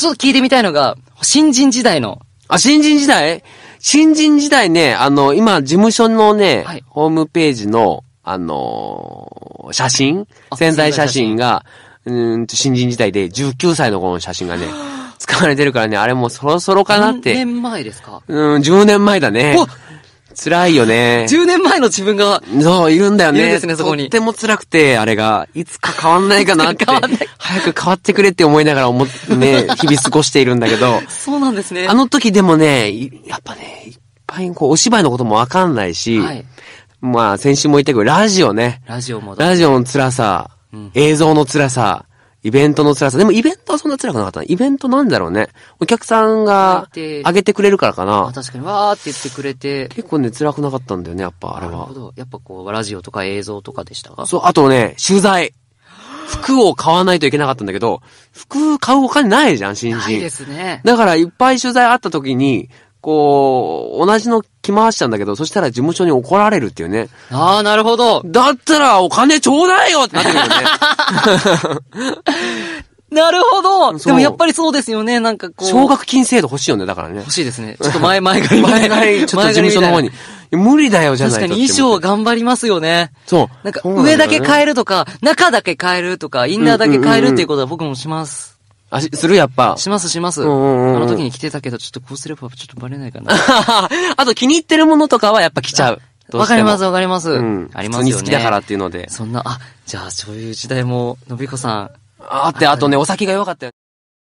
ちょっと聞いてみたいのが、新人時代の。あ、新人時代新人時代ね、あの、今、事務所のね、はいホームページの、あのー写真宣潜在写真が、うんと、新人時代で19歳の子の写真がね、使われてるからね、あれもうそろそろかなっ10年前ですかうん、10年前だね。辛いよね。10年前の自分が。そう、いるんだよね。いるんですね、そこに。とっても辛くて、あれが、いつか変わんないかなって。変わんない。早く変わってくれって思いながら思ってね、日々過ごしているんだけど。そうなんですね。あの時でもね、やっぱね、いっぱい、こう、お芝居のこともわかんないし、はい、まあ、先週も言ったけど、ラジオね。ラジオも。ラジオの辛さ、うん、映像の辛さ、イベントの辛さ。でもイベントはそんな辛くなかったな。イベントなんだろうね。お客さんが上げてくれるからかな。確かに、わーって言ってくれて。結構ね、辛くなかったんだよね、やっぱあれは。なるほど。やっぱこう、ラジオとか映像とかでしたかそう、あとね、取材。服を買わないといけなかったんだけど、服買うお金ないじゃん、新人。ないですね。だからいっぱい取材あった時に、こう、同じの着回したんだけど、そしたら事務所に怒られるっていうね。ああ、なるほど。だったらお金ちょうだいよってなってくるよね。なるほどでもやっぱりそうですよね、なんかこう。奨学金制度欲しいよね、だからね。欲しいですね。ちょっと前、前が前がり、ちょっと事務所の方に。無理だよ、じゃないと。確かに衣装頑張りますよね。そう。なんか上だけ変えるとか、中だけ変えるとか、インナーだけ変えるっていうことは僕もします。あ、するやっぱ。しますします。あの時に着てたけど、ちょっとこうすればちょっとバレないかな。あと気に入ってるものとかはやっぱ着ちゃう。わかりますわかります。うん。ありますよね。普通に好きだからっていうので。そんな、あ、じゃあそういう時代も、のびこさん。あって、あとね、お酒が弱かったよ。